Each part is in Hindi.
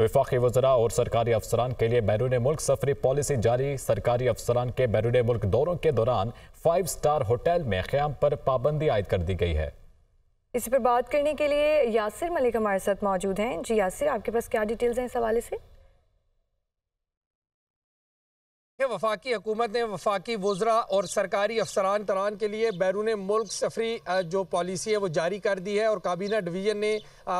विफाकी वजरा और सरकारी अफसरान के लिए बैरून मुल्क सफरी पॉलिसी जारी सरकारी अफसरान के बैरून मुल्क दौरों के दौरान फाइव स्टार होटल में क्याम पर पाबंदी आयद कर दी गई है इस पर बात करने के लिए यासिर मलिक हमारे साथ मौजूद हैं जी यासिर आपके पास क्या डिटेल्स हैं इस हवाले से वफाकी हुकूमत ने वफाकी वज्रा और सरकारी अफसरान तरान के लिए बैरून मुल्क सफरी जो पॉलिसी है वो जारी कर दी है और काबीना डिवीज़न ने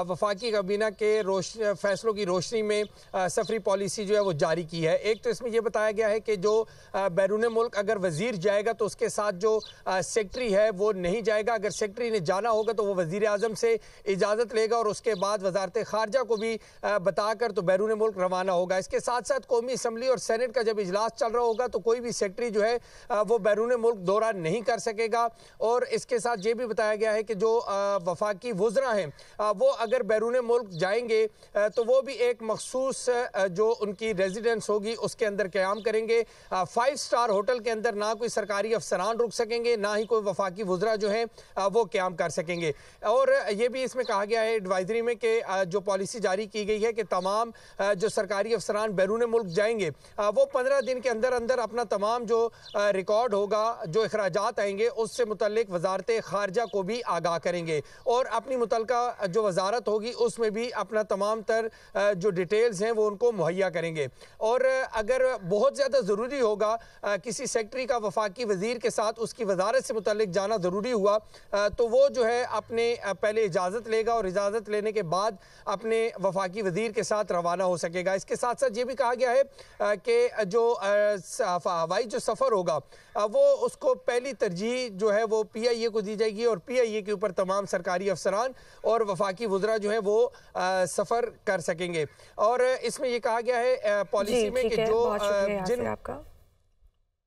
वफाकी काबीना के रोश फैसलों की रोशनी में सफरी पॉलिसी जो है वो जारी की है एक तो इसमें यह बताया गया है कि जो बैरून मुल्क अगर वजीर जाएगा तो उसके साथ जो सेक्रटरी है वो नहीं जाएगा अगर सेक्रटरी ने जाना होगा तो वो वजीर अजम से इजाज़त लेगा और उसके बाद वजारत खारजा को भी बताकर तो बैरून मुल्क रवाना होगा इसके साथ साथ कौमी इसम्बली और सैनट का जब इजलास चल रहा होगा तो कोई भी सेक्रेटरी जो है वो बैरून मुल्क दौरा नहीं कर सकेगा और इसके साथ ये भी बताया गया है कि जो वफाकी वज्रा हैं वो अगर बैरून मुल्क जाएंगे तो वो भी एक मखसूस जो उनकी रेजिडेंस होगी उसके अंदर क्याम करेंगे फाइव स्टार होटल के अंदर ना कोई सरकारी अफसरान रुक सकेंगे ना ही कोई वफाकी वज्रा जो है वो क्याम कर सकेंगे और ये भी इसमें कहा गया है एडवाइजरी में कि जो पॉलिसी जारी की गई है कि तमाम जो सरकारी अफसरान बैरून मुल्क जाएंगे वो पंद्रह दिन के अंदर अंदर अपना तमाम जो रिकॉर्ड होगा जो अखराज आएंगे उससे मुतलक वजारत खारजा को भी आगाह करेंगे और अपनी मुतल जो वजारत होगी उसमें भी अपना तमाम तर जो डिटेल्स हैं वो उनको मुहैया करेंगे और अगर बहुत ज़्यादा ज़रूरी होगा किसी सेक्ट्री का वफाकी वजीर के साथ उसकी वजारत से मुतलक जाना ज़रूरी हुआ तो वो जो है अपने पहले इजाज़त लेगा और इजाज़त लेने के बाद अपने वफाकी वजीर के साथ रवाना हो सकेगा इसके साथ साथ ये भी कहा गया है कि जो हवाई जो सफ़र होगा वो उसको पहली तरजीह जो है वो पी आई ए को दी जाएगी और पी आई ए के ऊपर तमाम सरकारी अफसरान और वफाकी वजरा जो है वो सफ़र कर सकेंगे और इसमें यह कहा गया है पॉलिसी में कि जो जिन आपका